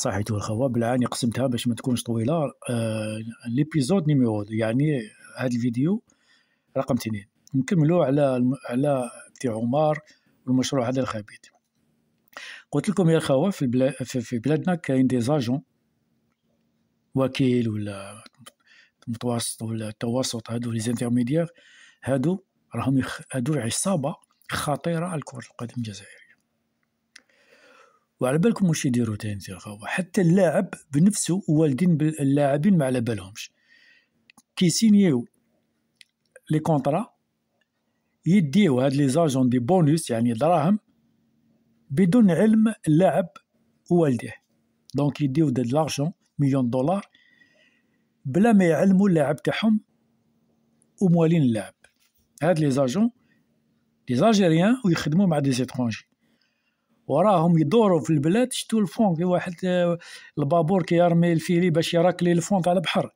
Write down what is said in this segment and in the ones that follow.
صحيتو الخوا بالعاني قسمتها باش ما تكونش طويله آه ليبيزود نيميرو يعني هذا الفيديو رقم تنين نكملو على الم... على بتي عمر والمشروع هذا الخبيث قلت لكم يا خوا في, البلا... في, في بلادنا كاين دي زاجون وكيل ولا متوسط ولا التوسط هادو لي زانترميديير هادو راهم يخ... هادو عصابه خطيره على كره القدم الجزائريه وعلى بالكم واش يديروا تاني يا خاوة حتى اللاعب بنفسه والدين اللاعبين ما على بالهمش كيسينيو لي كونطرا يديو هاد لي زاجون دي بونوس يعني دراهم بدون علم اللاعب ووالديه دونك يديو داد لارجون مليون دولار بلا ما يعلموا اللاعب تاعهم وموالين اللاعب هاد لي زاجون دي زاجيريان ويخدموا مع دي زيترونجي وراهم يدوروا في البلاد شتو الفون واحد آه، البابور كيرمي الفيلي باش يراكلي الفون تاع البحر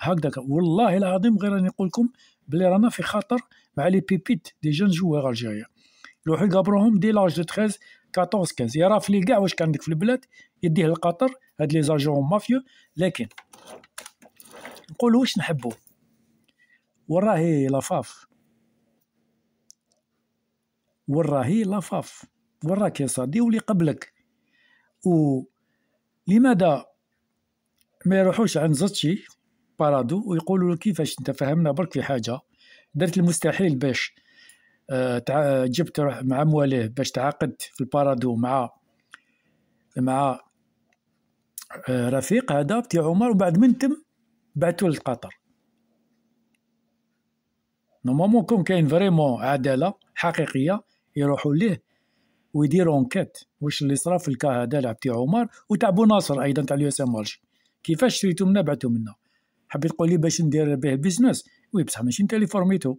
هكذاك والله العظيم غير راني نقول لكم بلي رانا في خطر مع لي بيبيت دي جون جوار الجيريا يروحوا يقابروهم دي لاج دو 13 14 15 في لي كاع واش كان عندك في البلاد يديه لقطر هاد لي زاجون مافيو لكن نقولوا واش نحبوا وراهي لافاف وراهي لافاف وراك يا صادي واللي قبلك ولماذا ما يروحوش عند زتشي بارادو ويقولوا له كيفاش انت فهمنا برك في حاجه درت المستحيل باش آه جبت مع مواليه باش تعاقد في البارادو مع مع آه رفيق هذا بتاع عمر وبعد من تم بعثوا للقطر نورمالمون كون كاين فريمون عداله حقيقيه يروحوا ليه ويدير انكيت واش اللي صرا في الكا هذا لعب تاع عمر وتاع بو ناصر ايضا تاع اليو اس ام مارشي كيفاش شريتو منا بعتو منا حبيت تقول لي باش ندير به بيزنس وي بصح ماشي نتا اللي فورميتو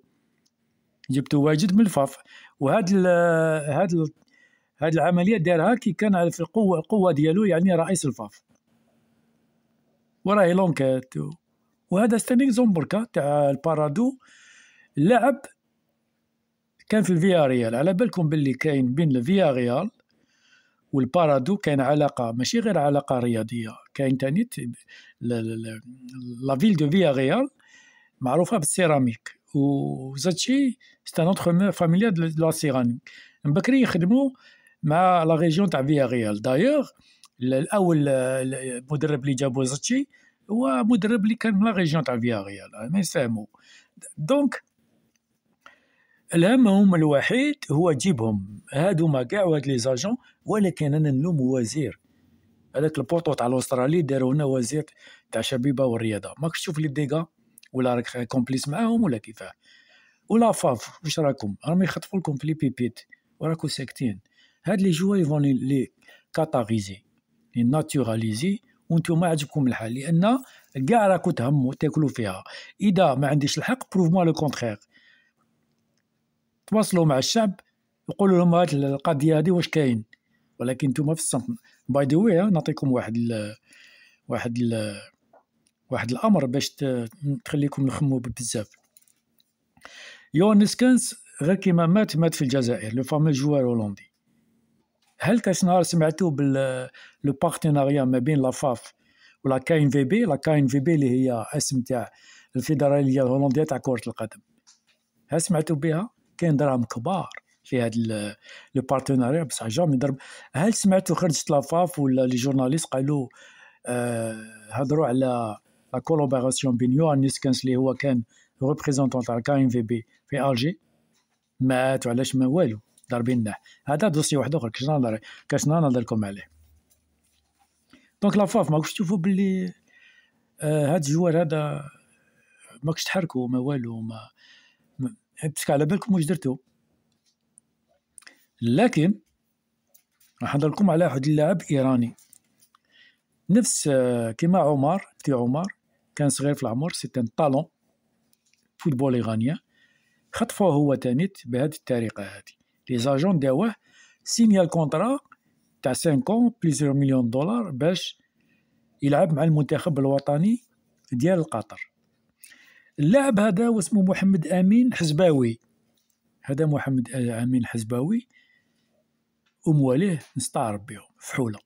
جبتو واجد من الفاف وهاد ال هاد ال هاد العمليه دارها كي كان في القوه القوه ديالو يعني رئيس الفاف وراهي لونكات وهذا ستانيك زومبركا تاع البارادو لعب كان في الفيا ريال على بالكم باللي كاين بين الفيا ريال والبارادو كاين علاقه ماشي غير علاقه رياضيه كاين تاني لا فيل دو فيا ريال معروفه بالسيراميك وزاتشي سي ان اونتربرونور فاميليال دو لا سيراميك من بكري يخدموا مع لا ريجيون تاع فيا ريال دايوغ الاول المدرب اللي جابو زاتشي هو مدرب اللي كان من لا ريجيون تاع فيا ريال ما يساهموا دونك الهمهم الوحيد هو جيبهم هادو ما كاع وهاد لي زاجون ولكن انا نلوم وزير هذاك البورتو تاع الاسترالي داروا هنا وزير تاع شبيبه والرياضه ماكش تشوف لي ديغا ولا راك كومبليس معاهم ولا كيفاه ولا فاف واش راكم راهم يخطفوا لكم في لي بيبيت وراكم ساكتين هاد لي جوا يفون لي كاتاغيزي لي ناتوراليزي ما عجبكم الحال لان كاع راكم تهموا تاكلوا فيها اذا ما عنديش الحق بروف موا لو كونترير تواصلوا مع الشعب يقولوا لهم هذه القضيه هذه واش كاين ولكن انتم في الصمت باي ذا واي نعطيكم واحد الـ واحد الـ واحد الامر باش تخليكم نخمو بزاف يونس كنس غير كيما مات مات في الجزائر لو فامي جوار هولندي هل كاش نهار سمعتو بال لو بارتناريا ما بين لافاف ولا كاين في بي لا كاين في بي اللي هي اسم تاع الفيدراليه الهولنديه تاع كره القدم هل سمعتوا بها كاين دراهم كبار في هذا لو بارتناري بصح جامي ضرب هل سمعتوا خرجت لافاف ولا لي جورناليست قالوا آه، هضروا على لا كولوبوراسيون بين يوهانيس كانس اللي هو كان ريبريزونتون تاع كاين في بي في الجي مات وعلاش ما والو ضاربينه هذا دوسي واحد اخر كاش نهضر كاش نهضر لكم عليه دونك لافاف ماكش تشوفوا باللي آه، هاد الجوار هذا ماكش تحركوا ما والو ما هبتك على بالكم واش درتو لكن راح نهضر لكم على واحد اللاعب ايراني نفس آه، كيما عمر تي عمر كان صغير في العمر سي ان طالون فوتبول ايرانيان خطفوه هو تانيت بهذه الطريقه هذه لي زاجون داوه سينيال كونترا تاع 50 بليزيور مليون دولار باش يلعب مع المنتخب الوطني ديال قطر اللاعب هذا واسمه محمد امين حزباوي هذا محمد امين حزباوي ومواليه نستعرب بهم فحوله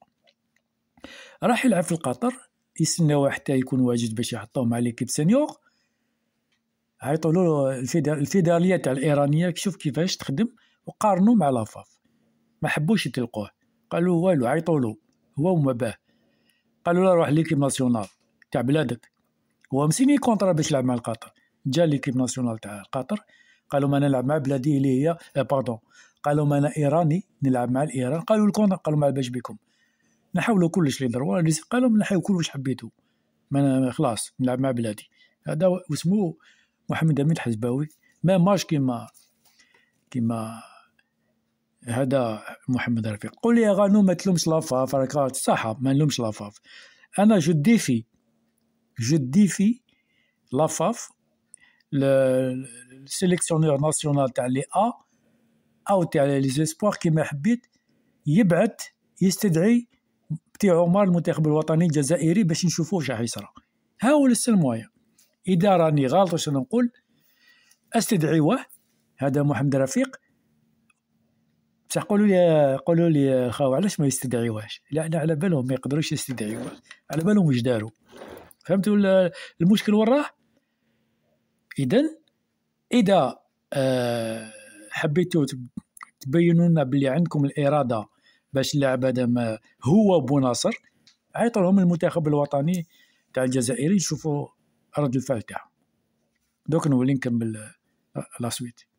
راح يلعب في القطر يستناو حتى يكون واجد باش يحطوه مع ليكيب سينيور عيطوا له الفيداليه تاع الايرانيه شوف كيفاش تخدم وقارنوا مع لافاف ما حبوش يتلقوه قالوا والو عيطوا له هو وما باه قالوا له روح ليكيب ناسيونال تاع بلادك هو مسيني كونترا باش يلعب مع القطر جا ليكيب ناسيونال تاع قطر قالوا ما انا نلعب مع بلادي اللي هي اه باردون قالوا ما انا ايراني نلعب مع الايران قالوا الكونترا قالوا ما باش بكم نحاولوا كلش لي دروا قالوا كل كلش حبيتو ما انا خلاص نلعب مع بلادي هذا واسمو محمد امين الحزباوي ما ماش كيما كيما هذا محمد رفيق قول لي يا غانو ما تلومش لافاف راك صح ما نلومش لافاف انا جو ديفي je défie la FAF, le, le sélectionneur national تاع لي A او تاع لي زيسبوار كيما حبيت يبعث يستدعي بتي عمر المنتخب الوطني الجزائري باش نشوفوه شحال يصرى ها هو المويا اذا راني غلط واش نقول استدعيوه هذا محمد رفيق بصح قولوا لي قولوا لي خاو علاش ما يستدعيوهش لا على بالهم ما يقدروش يستدعيوه على بالهم واش داروا فهمتوا المشكل وراه اذا اذا أه حبيتوا تبينوا لنا بلي عندكم الاراده باش اللاعب هذا هو ناصر عيطوا لهم المنتخب الوطني تاع الجزائري يشوفوا رد الفعل تاعهم دوك نولي نكمل آه، لا سويت